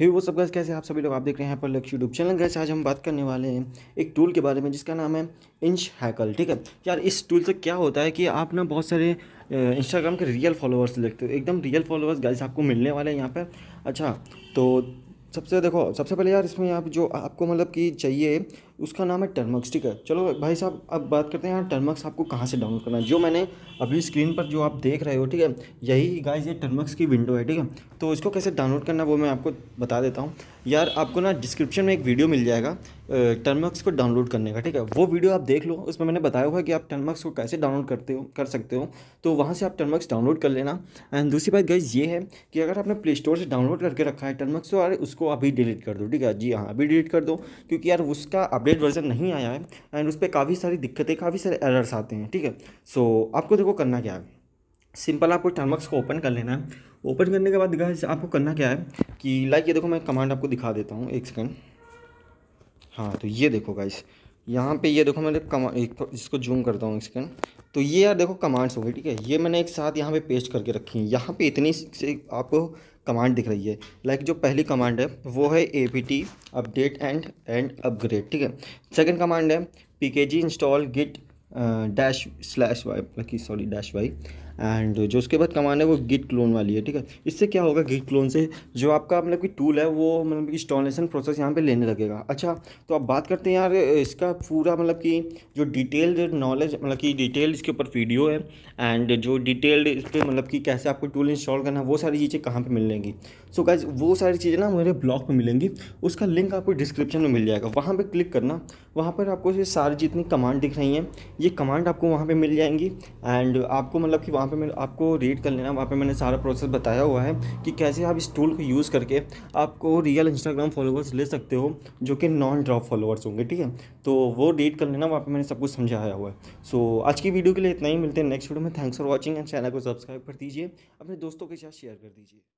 हे वो सब गैस कैसे आप सभी लोग आप देख रहे हैं पर लक्ष्य यूट्यूब चैनल गैस आज हम बात करने वाले हैं एक टूल के बारे में जिसका नाम है इंच हैकल ठीक है यार इस टूल से क्या होता है कि आप ना बहुत सारे इंस्टाग्राम के रियल फॉलोअर्स देखते हो एकदम रियल फॉलोअर्स गैस आपको मिलने वाले हैं यहाँ पर अच्छा तो सबसे देखो सबसे पहले यार इसमें आप जो आपको मतलब कि चाहिए उसका नाम है टर्मक्स ठीक है चलो भाई साहब अब बात करते हैं यहाँ टर्मक्स आपको कहाँ से डाउनलोड करना है जो मैंने अभी स्क्रीन पर जो आप देख रहे हो ठीक है यही गाइस ये टर्मक्स की विंडो है ठीक है तो इसको कैसे डाउनलोड करना वो मैं आपको बता देता हूँ यार आपको ना डिस्क्रिप्शन में एक वीडियो मिल जाएगा टर्मक्स को डाउनलोड करने का ठीक है वो वीडियो आप देख लो उसमें मैंने बताया हुआ है कि आप टर्मक्स को कैसे डाउनलोड करते हो कर सकते हो तो वहाँ से आप टर्मक्स डाउनलोड कर लेना एंड दूसरी बात गाइज ये है कि अगर आपने प्ले स्टोर से डाउनलोड करके रखा है टर्मक्स तो यार उसको अभी डिलीट कर दो ठीक है जी हाँ अभी डिलीट कर दो क्योंकि यार उसका अपडेट वर्जन नहीं आया है एंड उस पर काफ़ी सारी दिक्कतें काफ़ी सारे एरर्स आते हैं ठीक है सो आपको देखो करना क्या है सिंपल आपको टर्मक्स को ओपन कर लेना है ओपन करने के बाद गाइज आपको करना क्या है कि लाइक ये देखो मैं कमांड आपको दिखा देता हूँ एक सेकेंड हाँ तो ये देखो गाइस यहाँ पे ये देखो मैंने कमा एक तो इसको जूम करता हूँ इसके तो ये यार देखो कमांड्स हो गए ठीक है ये मैंने एक साथ यहाँ पे पेस्ट करके रखी है यहाँ पे इतनी से आपको कमांड दिख रही है लाइक जो पहली कमांड है वो है A P T update and and upgrade ठीक है सेकेंड कमांड है P K G install git dash slash Y मतलब सॉरी डैश वाई एंड जो उसके बाद कमान है वो गिट क्लोन वाली है ठीक है इससे क्या होगा गिट क्लोन से जो आपका मतलब कि टूल है वो मतलब इंस्टॉलेशन प्रोसेस यहाँ पे लेने लगेगा अच्छा तो आप बात करते हैं यार इसका पूरा मतलब कि जो डिटेल्ड नॉलेज मतलब कि डिटेल इसके ऊपर वीडियो है एंड जो डिटेल्ड इस पर मतलब कि कैसे आपको टूल इंस्टॉल करना है वो सारी चीज़ें कहाँ पर मिलेंगी सो so, गाइज वो सारी चीज़ें ना मेरे ब्लॉग पर मिलेंगी उसका लिंक आपको डिस्क्रिप्शन में मिल जाएगा वहाँ पर क्लिक करना वहाँ पर आपको सारी जितनी कमांड दिख रही हैं ये कमांड आपको वहाँ पर मिल जाएंगी एंड आपको मतलब कि वहाँ वहाँ पे मैं आपको रीड कर लेना वहाँ पे मैंने सारा प्रोसेस बताया हुआ है कि कैसे आप इस टूल को यूज़ करके आपको रियल इंस्टाग्राम फॉलोअर्स ले सकते हो जो कि नॉन ड्रॉप फॉलोअर्स होंगे ठीक है तो वो रीड कर लेना वहाँ पर मैंने सब कुछ समझाया हुआ है सो so, आज की वीडियो के लिए इतना ही मिलते हैं नेक्स्ट वीडियो में thanks for watching and channel को सब्सक्राइब कर दीजिए अपने दोस्तों के साथ शेयर कर दीजिए